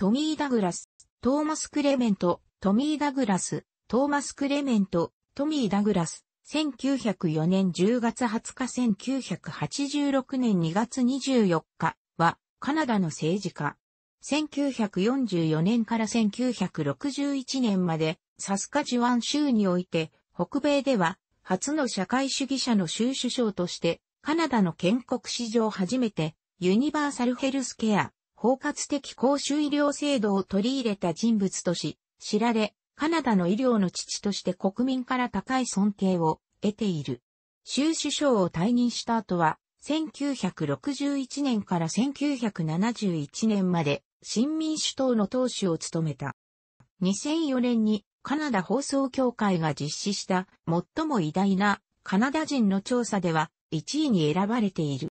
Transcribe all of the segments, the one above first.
トミー・ダグラス、トーマス・クレメント、トミー・ダグラス、トーマス・クレメント、トミー・ダグラス、1904年10月20日1986年2月24日はカナダの政治家。1944年から1961年までサスカジワン州において北米では初の社会主義者の州首相としてカナダの建国史上初めてユニバーサルヘルスケア包括的公衆医療制度を取り入れた人物とし、知られ、カナダの医療の父として国民から高い尊敬を得ている。州首相を退任した後は、1961年から1971年まで新民主党の党首を務めた。2004年にカナダ放送協会が実施した最も偉大なカナダ人の調査では1位に選ばれている。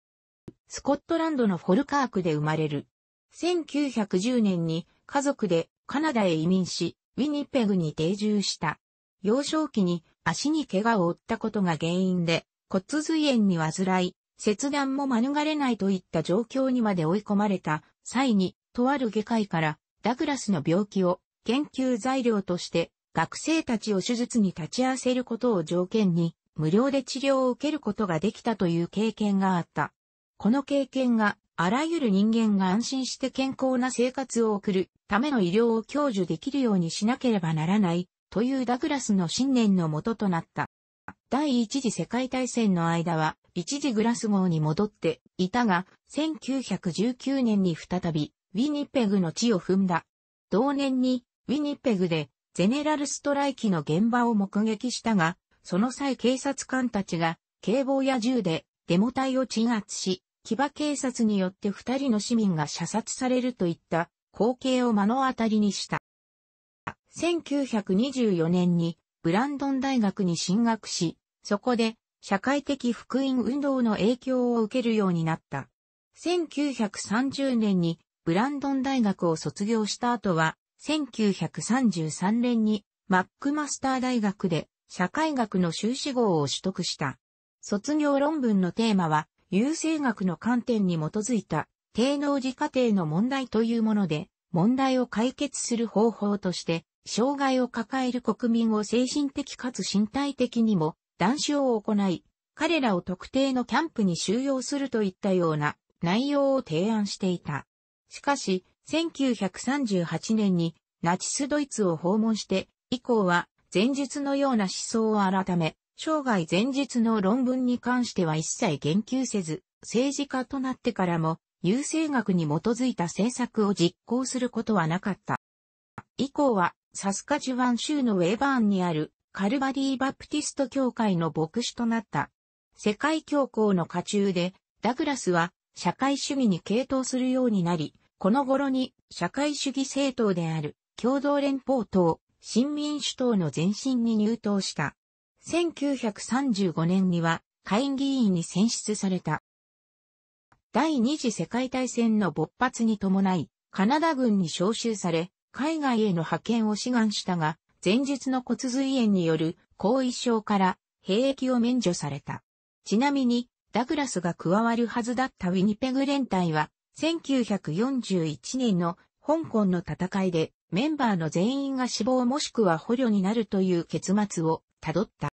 スコットランドのフォルカークで生まれる1910年に家族でカナダへ移民し、ウィニペグに定住した。幼少期に足に怪我を負ったことが原因で骨髄炎に患い、切断も免れないといった状況にまで追い込まれた際に、とある外科医からダグラスの病気を研究材料として学生たちを手術に立ち会わせることを条件に無料で治療を受けることができたという経験があった。この経験があらゆる人間が安心して健康な生活を送るための医療を享受できるようにしなければならないというダグラスの信念のもととなった。第一次世界大戦の間は一時グラス号に戻っていたが、1919年に再びウィニペグの地を踏んだ。同年にウィニペグでゼネラルストライキの現場を目撃したが、その際警察官たちが警棒や銃でデモ隊を鎮圧し、騎馬警察によって二人の市民が射殺されるといった光景を目の当たりにした。1924年にブランドン大学に進学し、そこで社会的福音運動の影響を受けるようになった。1930年にブランドン大学を卒業した後は、1933年にマックマスター大学で社会学の修士号を取得した。卒業論文のテーマは優生学の観点に基づいた、低能児過程の問題というもので、問題を解決する方法として、障害を抱える国民を精神的かつ身体的にも、断種を行い、彼らを特定のキャンプに収容するといったような内容を提案していた。しかし、1938年にナチスドイツを訪問して、以降は前述のような思想を改め、生涯前日の論文に関しては一切言及せず、政治家となってからも、優生学に基づいた政策を実行することはなかった。以降は、サスカジュワン州のウェバーンにあるカルバデー・バプティスト教会の牧師となった。世界教皇の家中で、ダグラスは社会主義に傾倒するようになり、この頃に社会主義政党である共同連邦党、新民主党の前身に入党した。1935年には下院議員に選出された。第二次世界大戦の勃発に伴い、カナダ軍に召集され、海外への派遣を志願したが、前述の骨髄炎による後遺症から兵役を免除された。ちなみに、ダグラスが加わるはずだったウィニペグ連隊は、1941年の香港の戦いでメンバーの全員が死亡もしくは捕虜になるという結末を辿った。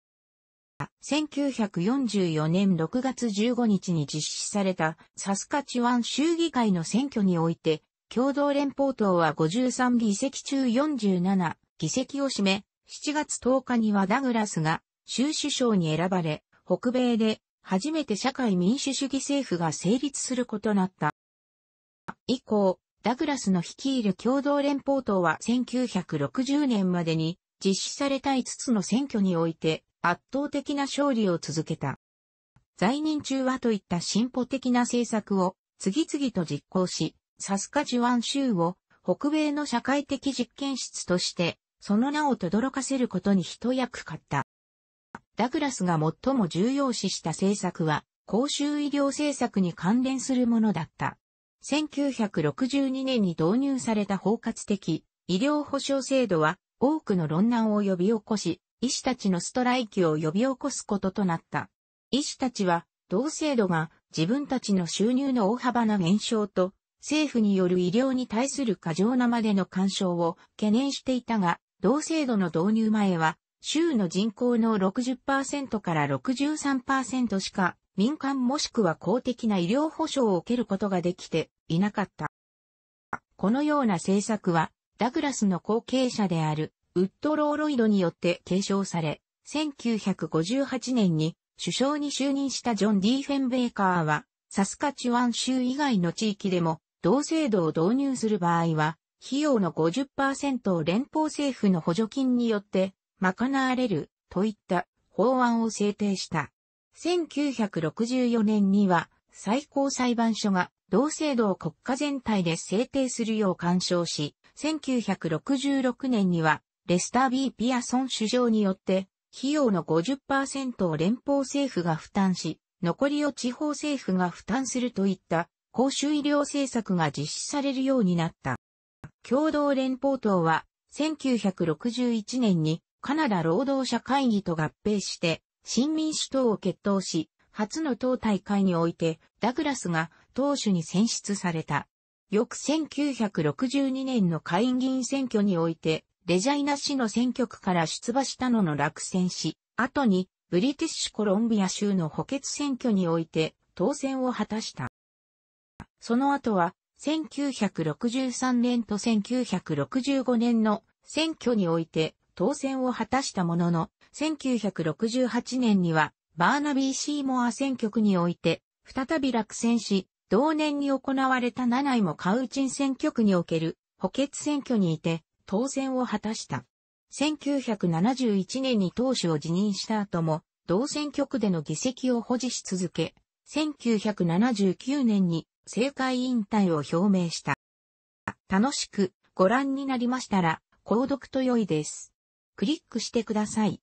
1944年6月15日に実施されたサスカチワン州議会の選挙において、共同連邦党は53議席中47議席を占め、7月10日にはダグラスが州首相に選ばれ、北米で初めて社会民主主義政府が成立することになった。以降、ダグラスの率いる共同連邦党は1960年までに実施された5つの選挙において圧倒的な勝利を続けた。在任中はといった進歩的な政策を次々と実行し、サスカジュワン州を北米の社会的実験室としてその名を轟かせることに一役買った。ダグラスが最も重要視した政策は公衆医療政策に関連するものだった。1962年に導入された包括的医療保障制度は多くの論難を呼び起こし、医師たちのストライキを呼び起こすこととなった。医師たちは、同制度が自分たちの収入の大幅な減少と、政府による医療に対する過剰なまでの干渉を懸念していたが、同制度の導入前は、州の人口の60%から63%しか民間もしくは公的な医療保障を受けることができていなかった。このような政策はダグラスの後継者であるウッドローロイドによって継承され、1958年に首相に就任したジョン・ディーフェンベーカーは、サスカチュワン州以外の地域でも同制度を導入する場合は、費用の50%を連邦政府の補助金によって賄われるといった法案を制定した。1964年には最高裁判所が同制度を国家全体で制定するよう干渉し、1966年には、レスター・ビー・ピアソン首相によって、費用の50%を連邦政府が負担し、残りを地方政府が負担するといった公衆医療政策が実施されるようになった。共同連邦党は1961年にカナダ労働者会議と合併して新民主党を決闘し、初の党大会においてダグラスが党首に選出された。翌1962年の下院議員選挙において、レジャイナ氏の選挙区から出馬したのの落選し、後に、ブリティッシュコロンビア州の補欠選挙において、当選を果たした。その後は、1963年と1965年の選挙において当選を果たしたものの、1968年にはバーナビー・シーモア選挙区において再び落選し、同年に行われた七井もカウチン選挙区における補欠選挙にいて当選を果たした。1971年に党首を辞任した後も、同選挙区での議席を保持し続け、1979年に政界引退を表明した。楽しくご覧になりましたら、購読と良いです。クリックしてください。